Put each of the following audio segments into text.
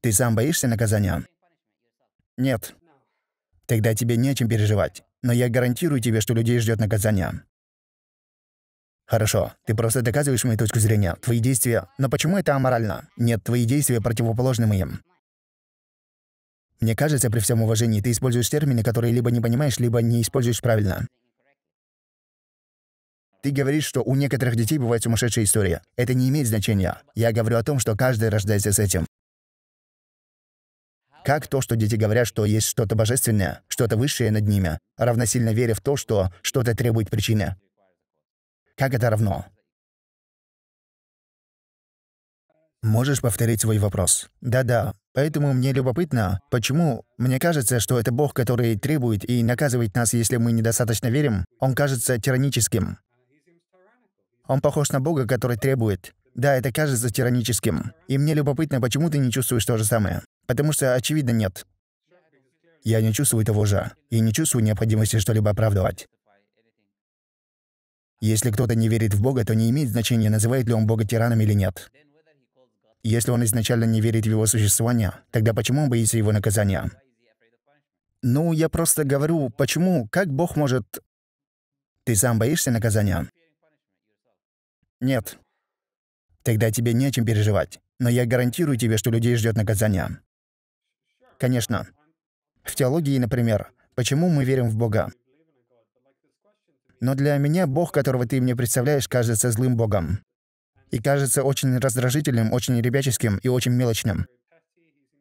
Ты сам боишься наказания? Нет. Тогда тебе не о чем переживать. Но я гарантирую тебе, что людей ждет наказание. Хорошо, ты просто доказываешь мою точку зрения. Твои действия... Но почему это аморально? Нет, твои действия противоположны моим. Мне кажется, при всем уважении, ты используешь термины, которые либо не понимаешь, либо не используешь правильно. Ты говоришь, что у некоторых детей бывает сумасшедшая история. Это не имеет значения. Я говорю о том, что каждый рождается с этим. Как то, что дети говорят, что есть что-то божественное, что-то высшее над ними, равносильно веря в то, что что-то требует причины? Как это равно? Можешь повторить свой вопрос? Да-да. Поэтому мне любопытно, почему мне кажется, что это Бог, который требует и наказывает нас, если мы недостаточно верим, он кажется тираническим. Он похож на Бога, который требует. Да, это кажется тираническим. И мне любопытно, почему ты не чувствуешь то же самое. Потому что, очевидно, нет. Я не чувствую того же и не чувствую необходимости что-либо оправдывать. Если кто-то не верит в Бога, то не имеет значения, называет ли он Бога тираном или нет. Если он изначально не верит в его существование, тогда почему он боится его наказания? Ну, я просто говорю, почему, как Бог может... Ты сам боишься наказания? Нет. Тогда тебе не о чем переживать. Но я гарантирую тебе, что людей ждет наказание. Конечно. В теологии, например, почему мы верим в Бога? Но для меня Бог, которого ты мне представляешь, кажется злым Богом. И кажется очень раздражительным, очень ребяческим и очень мелочным.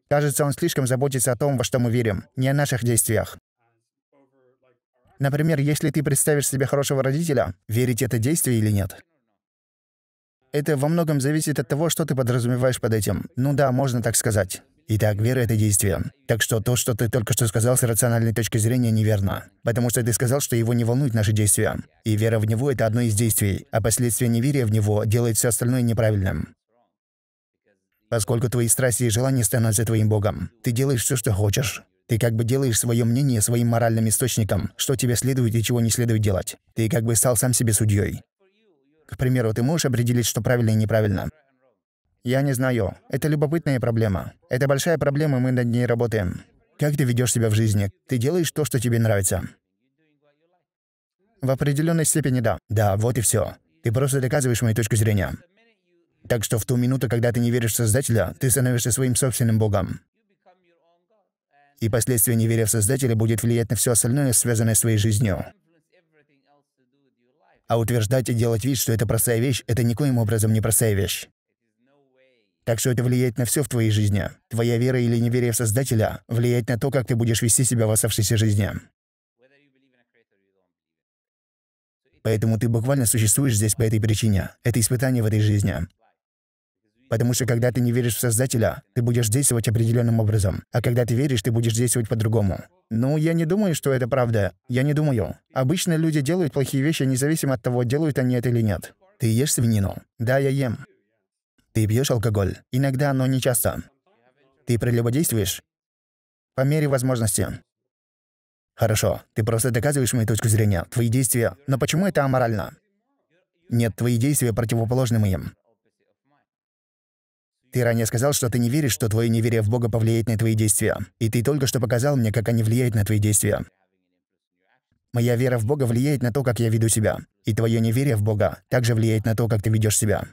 Кажется, он слишком заботится о том, во что мы верим, не о наших действиях. Например, если ты представишь себе хорошего родителя, верить это действие или нет? Это во многом зависит от того, что ты подразумеваешь под этим. Ну да, можно так сказать. Итак, вера — это действие. Так что то, что ты только что сказал с рациональной точки зрения, неверно. Потому что ты сказал, что его не волнуют наши действия. И вера в него — это одно из действий, а последствия неверия в него делает все остальное неправильным. Поскольку твои страсти и желания становятся твоим богом, ты делаешь все, что хочешь. Ты как бы делаешь свое мнение своим моральным источником, что тебе следует и чего не следует делать. Ты как бы стал сам себе судьей. К примеру, ты можешь определить, что правильно и неправильно. Я не знаю. Это любопытная проблема. Это большая проблема, мы над ней работаем. Как ты ведешь себя в жизни? Ты делаешь то, что тебе нравится. В определенной степени да. Да, вот и все. Ты просто доказываешь мою точку зрения. Так что в ту минуту, когда ты не веришь в Создателя, ты становишься своим собственным Богом. И последствия неверия в Создателя будет влиять на все остальное, связанное с твоей жизнью. А утверждать и делать вид, что это простая вещь, это никоим образом не простая вещь. Так что это влияет на все в твоей жизни. Твоя вера или неверие в Создателя влияет на то, как ты будешь вести себя в оставшейся жизни. Поэтому ты буквально существуешь здесь по этой причине. Это испытание в этой жизни. Потому что когда ты не веришь в Создателя, ты будешь действовать определенным образом. А когда ты веришь, ты будешь действовать по-другому. Ну, я не думаю, что это правда. Я не думаю. Обычно люди делают плохие вещи, независимо от того, делают они это или нет. Ты ешь свинину? Да, я ем. Ты пьешь алкоголь? Иногда, но не часто. Ты прелюбодействуешь? По мере возможности. Хорошо, ты просто доказываешь мою точку зрения, твои действия. Но почему это аморально? Нет, твои действия противоположны моим. Ты ранее сказал, что ты не веришь, что твое неверие в Бога повлияет на твои действия. И ты только что показал мне, как они влияют на твои действия. Моя вера в Бога влияет на то, как я веду себя. И твое неверие в Бога также влияет на то, как ты ведешь себя.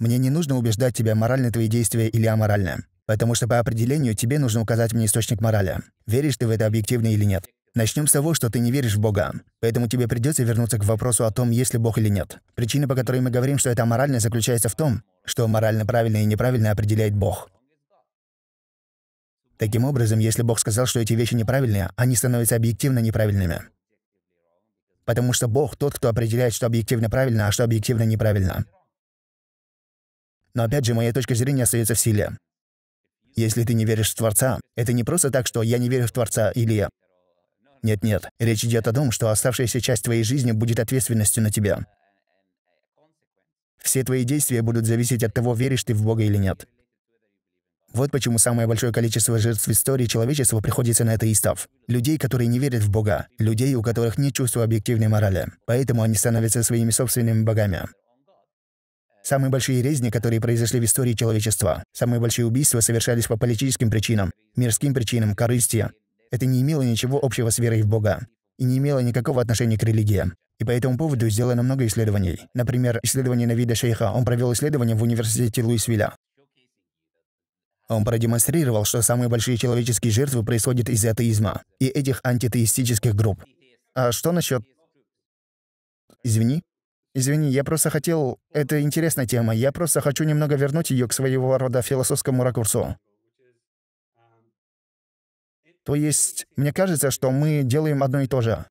Мне не нужно убеждать тебя, морально, твои действия или аморальны. Потому что по определению тебе нужно указать мне источник морали. Веришь ты в это объективно или нет? Начнем с того, что ты не веришь в Бога. Поэтому тебе придется вернуться к вопросу о том, есть ли Бог или нет. Причина, по которой мы говорим, что это аморально, заключается в том, что морально правильно и неправильно определяет Бог. Таким образом, если Бог сказал, что эти вещи неправильные, они становятся объективно неправильными. Потому что Бог тот, кто определяет, что объективно правильно, а что объективно неправильно. Но опять же, моя точка зрения остается в силе. Если ты не веришь в Творца, это не просто так, что «я не верю в Творца» или я. «нет-нет». Речь идет о том, что оставшаяся часть твоей жизни будет ответственностью на тебя. Все твои действия будут зависеть от того, веришь ты в Бога или нет. Вот почему самое большое количество жертв в истории человечества приходится на атеистов. Людей, которые не верят в Бога. Людей, у которых нет чувства объективной морали. Поэтому они становятся своими собственными богами. Самые большие резни, которые произошли в истории человечества, самые большие убийства совершались по политическим причинам, мирским причинам, корыстия. Это не имело ничего общего с верой в Бога и не имело никакого отношения к религии. И по этому поводу сделано много исследований. Например, исследование Навида Шейха. Он провел исследование в университете Луисвилля. Он продемонстрировал, что самые большие человеческие жертвы происходят из атеизма и этих антитеистических групп. А что насчет... Извини? Извини, я просто хотел... Это интересная тема. Я просто хочу немного вернуть ее к своего рода философскому ракурсу. То есть, мне кажется, что мы делаем одно и то же.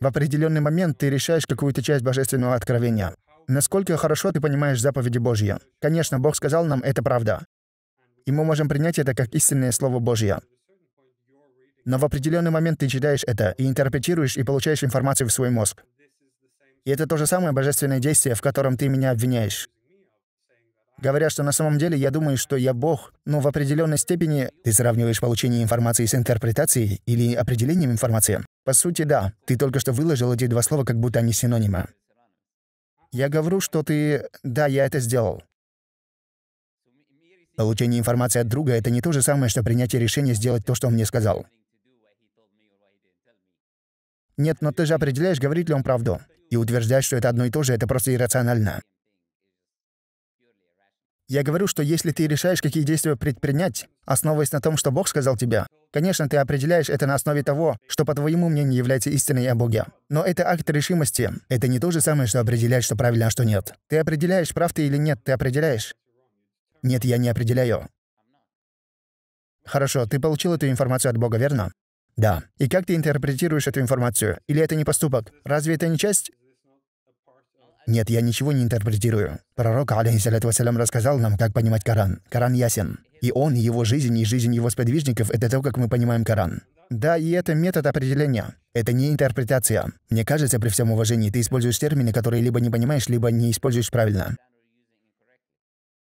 В определенный момент ты решаешь какую-то часть божественного откровения. Насколько хорошо ты понимаешь заповеди Божьи. Конечно, Бог сказал нам, это правда. И мы можем принять это как истинное Слово Божье. Но в определенный момент ты читаешь это и интерпретируешь и получаешь информацию в свой мозг. И это то же самое божественное действие, в котором ты меня обвиняешь. Говоря, что на самом деле я думаю, что я Бог, но в определенной степени ты сравниваешь получение информации с интерпретацией или определением информации. По сути, да, ты только что выложил эти два слова, как будто они синонимы. Я говорю, что ты... Да, я это сделал. Получение информации от друга — это не то же самое, что принятие решения сделать то, что он мне сказал. Нет, но ты же определяешь, говорит ли он правду и утверждать, что это одно и то же, это просто иррационально. Я говорю, что если ты решаешь, какие действия предпринять, основываясь на том, что Бог сказал тебе, конечно, ты определяешь это на основе того, что, по твоему мнению, является истиной о Боге. Но это акт решимости. Это не то же самое, что определять, что правильно, а что нет. Ты определяешь, прав ты или нет, ты определяешь. Нет, я не определяю. Хорошо, ты получил эту информацию от Бога, верно? Да. И как ты интерпретируешь эту информацию? Или это не поступок? Разве это не часть? Нет, я ничего не интерпретирую. Пророк, алейхиссалату вассалям, рассказал нам, как понимать Коран. Коран ясен. И он, и его жизнь, и жизнь его сподвижников — это то, как мы понимаем Коран. Да, и это метод определения. Это не интерпретация. Мне кажется, при всем уважении, ты используешь термины, которые либо не понимаешь, либо не используешь правильно.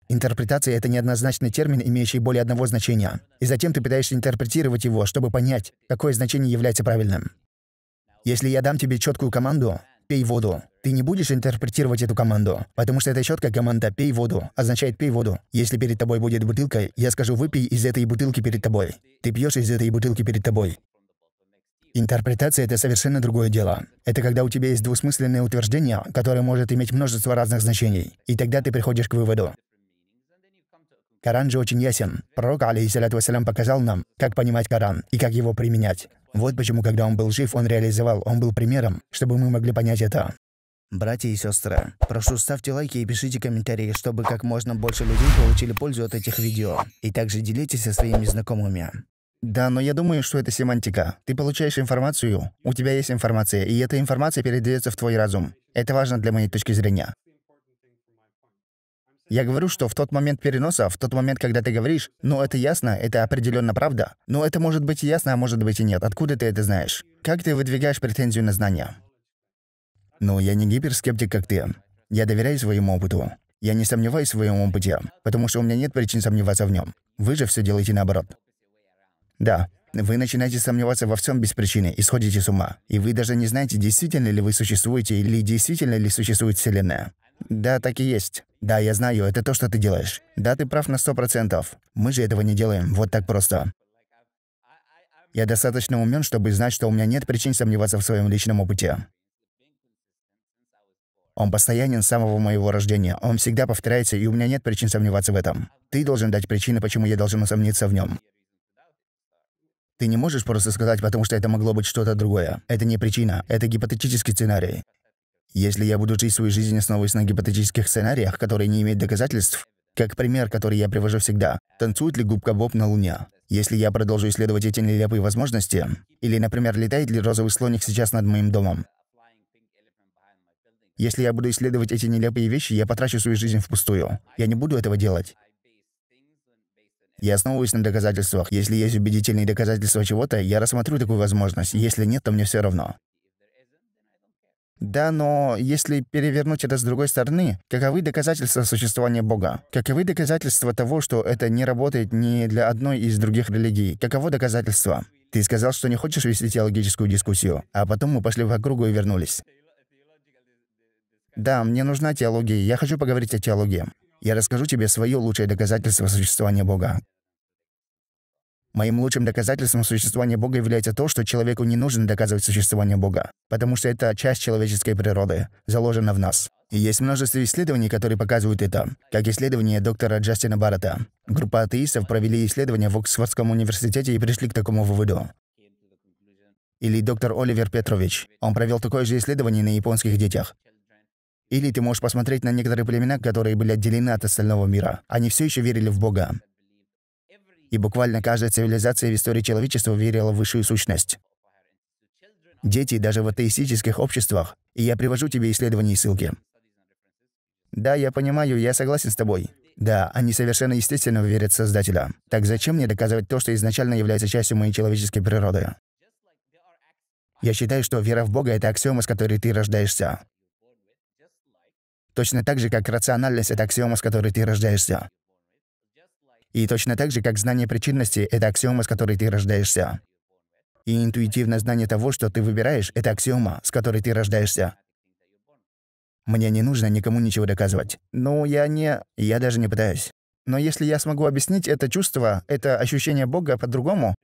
Интерпретация — это неоднозначный термин, имеющий более одного значения. И затем ты пытаешься интерпретировать его, чтобы понять, какое значение является правильным. Если я дам тебе четкую команду, «пей воду». Ты не будешь интерпретировать эту команду, потому что эта четкая команда «пей воду» означает «пей воду». Если перед тобой будет бутылка, я скажу «выпей из этой бутылки перед тобой». Ты пьешь из этой бутылки перед тобой. Интерпретация — это совершенно другое дело. Это когда у тебя есть двусмысленное утверждение, которое может иметь множество разных значений, и тогда ты приходишь к выводу. Коран же очень ясен. Пророк, алейхиссалату вассалям, показал нам, как понимать Коран и как его применять. Вот почему, когда он был жив, он реализовал, он был примером, чтобы мы могли понять это. Братья и сестры, прошу ставьте лайки и пишите комментарии, чтобы как можно больше людей получили пользу от этих видео. И также делитесь со своими знакомыми. Да, но я думаю, что это семантика. Ты получаешь информацию, у тебя есть информация, и эта информация передается в твой разум. Это важно для моей точки зрения. Я говорю, что в тот момент переноса, а в тот момент, когда ты говоришь, ну это ясно, это определенно правда. Но ну, это может быть ясно, а может быть и нет. Откуда ты это знаешь? Как ты выдвигаешь претензию на знания? Ну, я не гиперскептик, как ты. Я доверяю своему опыту. Я не сомневаюсь в своем опыте, потому что у меня нет причин сомневаться в нем. Вы же все делаете наоборот. Да, вы начинаете сомневаться во всем без причины и сходите с ума. И вы даже не знаете, действительно ли вы существуете или действительно ли существует Вселенная. Да, так и есть. Да, я знаю, это то, что ты делаешь. Да, ты прав на сто процентов. Мы же этого не делаем, вот так просто. Я достаточно умен, чтобы знать, что у меня нет причин сомневаться в своем личном опыте. Он постоянен с самого моего рождения. Он всегда повторяется, и у меня нет причин сомневаться в этом. Ты должен дать причины, почему я должен усомниться в нем. Ты не можешь просто сказать, потому что это могло быть что-то другое. Это не причина, это гипотетический сценарий. Если я буду жить свою жизнь, основываясь на гипотетических сценариях, которые не имеют доказательств, как пример, который я привожу всегда, танцует ли губка Боб на Луне? Если я продолжу исследовать эти нелепые возможности, или, например, летает ли розовый слоник сейчас над моим домом? Если я буду исследовать эти нелепые вещи, я потрачу свою жизнь впустую. Я не буду этого делать. Я основываюсь на доказательствах. Если есть убедительные доказательства чего-то, я рассмотрю такую возможность. Если нет, то мне все равно. Да, но если перевернуть это с другой стороны, каковы доказательства существования Бога? Каковы доказательства того, что это не работает ни для одной из других религий? Каково доказательство? Ты сказал, что не хочешь вести теологическую дискуссию, а потом мы пошли по кругу и вернулись. Да, мне нужна теология, я хочу поговорить о теологии. Я расскажу тебе свое лучшее доказательство существования Бога. Моим лучшим доказательством существования Бога является то, что человеку не нужно доказывать существование Бога, потому что это часть человеческой природы, заложена в нас. И есть множество исследований, которые показывают это, как исследование доктора Джастина Баррета. Группа атеистов провели исследования в Оксфордском университете и пришли к такому выводу. Или доктор Оливер Петрович. Он провел такое же исследование на японских детях. Или ты можешь посмотреть на некоторые племена, которые были отделены от остального мира. Они все еще верили в Бога. И буквально каждая цивилизация в истории человечества верила в высшую сущность. Дети даже в атеистических обществах. И я привожу тебе исследования и ссылки. Да, я понимаю, я согласен с тобой. Да, они совершенно естественно верят в Создателя. Так зачем мне доказывать то, что изначально является частью моей человеческой природы? Я считаю, что вера в Бога — это аксиома, с которой ты рождаешься. Точно так же, как рациональность — это аксиома, с которой ты рождаешься. И точно так же, как знание причинности — это аксиома, с которой ты рождаешься. И интуитивное знание того, что ты выбираешь, — это аксиома, с которой ты рождаешься. Мне не нужно никому ничего доказывать. Но я не... Я даже не пытаюсь. Но если я смогу объяснить это чувство, это ощущение Бога по-другому,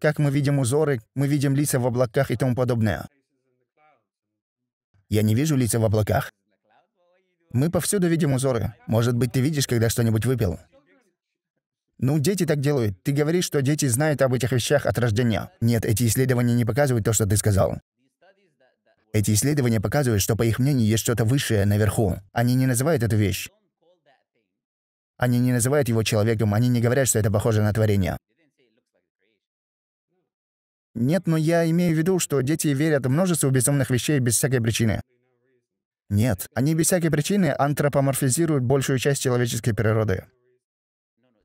как мы видим узоры, мы видим лица в облаках и тому подобное. Я не вижу лица в облаках. Мы повсюду видим узоры. Может быть, ты видишь, когда что-нибудь выпил?» «Ну, дети так делают. Ты говоришь, что дети знают об этих вещах от рождения. Нет, эти исследования не показывают то, что ты сказал. Эти исследования показывают, что, по их мнению, есть что-то высшее наверху. Они не называют эту вещь. Они не называют его человеком, они не говорят, что это похоже на творение. Нет, но я имею в виду, что дети верят в множество безумных вещей без всякой причины. Нет, они без всякой причины антропоморфизируют большую часть человеческой природы.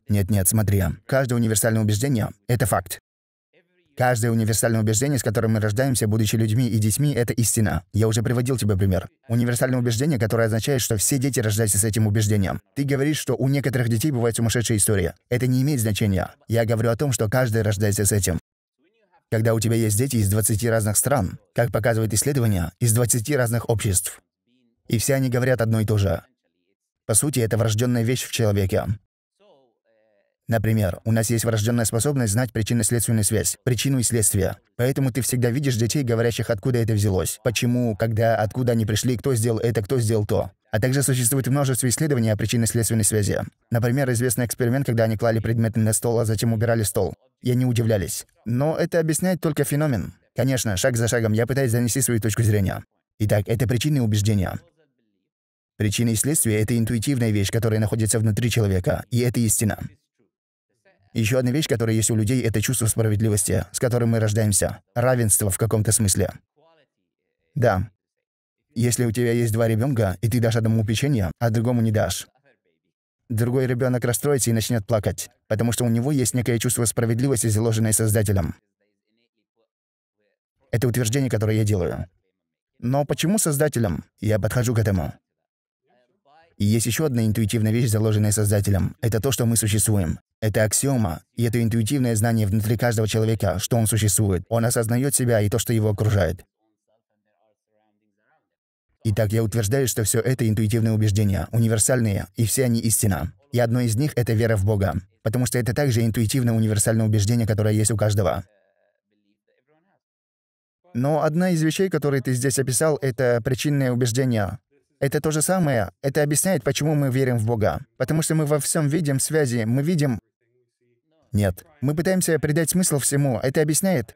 Нет-нет, смотри. Каждое универсальное убеждение — это факт. Каждое универсальное убеждение, с которым мы рождаемся, будучи людьми и детьми, это истина. Я уже приводил тебе пример. Универсальное убеждение, которое означает, что все дети рождаются с этим убеждением. Ты говоришь, что у некоторых детей бывает сумасшедшая история. Это не имеет значения. Я говорю о том, что каждый рождается с этим. Когда у тебя есть дети из 20 разных стран, как показывает исследование, из 20 разных обществ, и все они говорят одно и то же. По сути, это врожденная вещь в человеке. Например, у нас есть врожденная способность знать причинно-следственную связь, причину и следствие. Поэтому ты всегда видишь детей, говорящих, откуда это взялось, почему, когда, откуда они пришли, кто сделал это, кто сделал то. А также существует множество исследований о причинно-следственной связи. Например, известный эксперимент, когда они клали предметы на стол, а затем убирали стол. Я не удивлялись. Но это объясняет только феномен. Конечно, шаг за шагом я пытаюсь занести свою точку зрения. Итак, это причины убеждения. Причина и следствие — это интуитивная вещь, которая находится внутри человека, и это истина. Еще одна вещь, которая есть у людей, это чувство справедливости, с которым мы рождаемся. Равенство в каком-то смысле. Да. Если у тебя есть два ребенка, и ты дашь одному печенье, а другому не дашь, другой ребенок расстроится и начнет плакать, потому что у него есть некое чувство справедливости, заложенное Создателем. Это утверждение, которое я делаю. Но почему Создателем? Я подхожу к этому. И есть еще одна интуитивная вещь, заложенная Создателем. Это то, что мы существуем. Это аксиома, и это интуитивное знание внутри каждого человека, что он существует. Он осознает себя и то, что его окружает. Итак, я утверждаю, что все это интуитивные убеждения, универсальные, и все они истина. И одно из них — это вера в Бога, потому что это также интуитивное универсальное убеждение, которое есть у каждого. Но одна из вещей, которые ты здесь описал, это причинное убеждение. Это то же самое, это объясняет, почему мы верим в Бога. Потому что мы во всем видим связи, мы видим... Нет. Мы пытаемся придать смысл всему, это объясняет.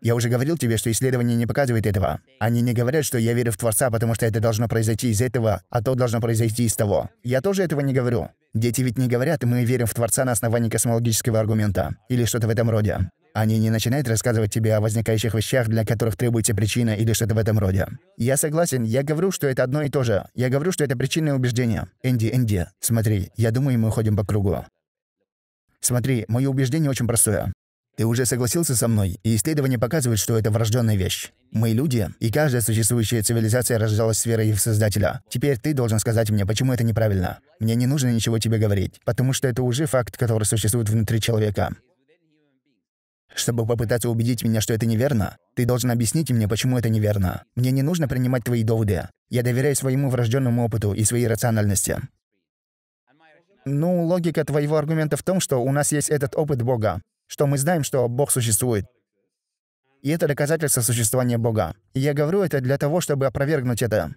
Я уже говорил тебе, что исследование не показывает этого. Они не говорят, что я верю в Творца, потому что это должно произойти из этого, а то должно произойти из того. Я тоже этого не говорю. Дети ведь не говорят, мы верим в Творца на основании космологического аргумента или что-то в этом роде. Они не начинают рассказывать тебе о возникающих вещах, для которых требуется причина или что-то в этом роде. Я согласен, я говорю, что это одно и то же. Я говорю, что это причинное убеждение. Энди, Энди, смотри, я думаю, мы ходим по кругу. Смотри, мое убеждение очень простое. Ты уже согласился со мной, и исследования показывают, что это врожденная вещь. Мы люди, и каждая существующая цивилизация рождалась с верой в Создателя. Теперь ты должен сказать мне, почему это неправильно. Мне не нужно ничего тебе говорить, потому что это уже факт, который существует внутри человека. Чтобы попытаться убедить меня, что это неверно, ты должен объяснить мне, почему это неверно. Мне не нужно принимать твои доводы. Я доверяю своему врожденному опыту и своей рациональности. Ну, логика твоего аргумента в том, что у нас есть этот опыт Бога что мы знаем, что Бог существует. И это доказательство существования Бога. И я говорю это для того, чтобы опровергнуть это.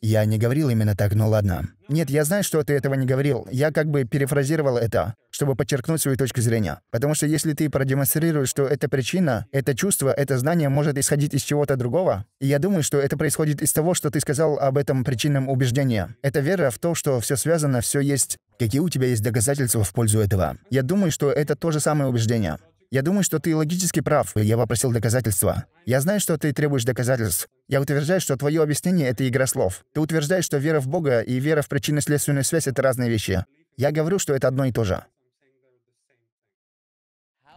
Я не говорил именно так, но ну ладно. Нет, я знаю, что ты этого не говорил. Я как бы перефразировал это, чтобы подчеркнуть свою точку зрения. Потому что если ты продемонстрируешь, что эта причина, это чувство, это знание может исходить из чего-то другого, и я думаю, что это происходит из того, что ты сказал об этом причинном убеждении. Это вера в то, что все связано, все есть. Какие у тебя есть доказательства в пользу этого? Я думаю, что это то же самое убеждение. Я думаю, что ты логически прав. Я попросил доказательства. Я знаю, что ты требуешь доказательств. Я утверждаю, что твое объяснение — это игра слов. Ты утверждаешь, что вера в Бога и вера в причинно-следственную связь — это разные вещи. Я говорю, что это одно и то же.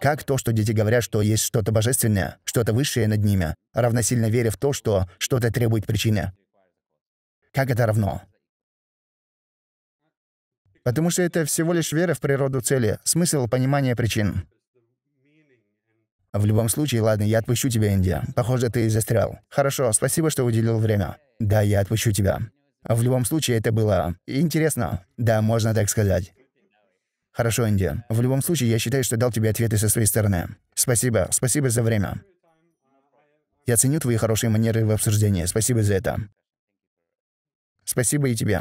Как то, что дети говорят, что есть что-то божественное, что-то высшее над ними, равносильно вере в то, что что-то требует причины? Как это равно? Потому что это всего лишь вера в природу цели, смысл понимания причин. В любом случае, ладно, я отпущу тебя, Индия. Похоже, ты застрял. Хорошо, спасибо, что уделил время. Да, я отпущу тебя. В любом случае, это было интересно. Да, можно так сказать. Хорошо, Индия. В любом случае, я считаю, что дал тебе ответы со своей стороны. Спасибо, спасибо за время. Я ценю твои хорошие манеры в обсуждении. Спасибо за это. Спасибо и тебе.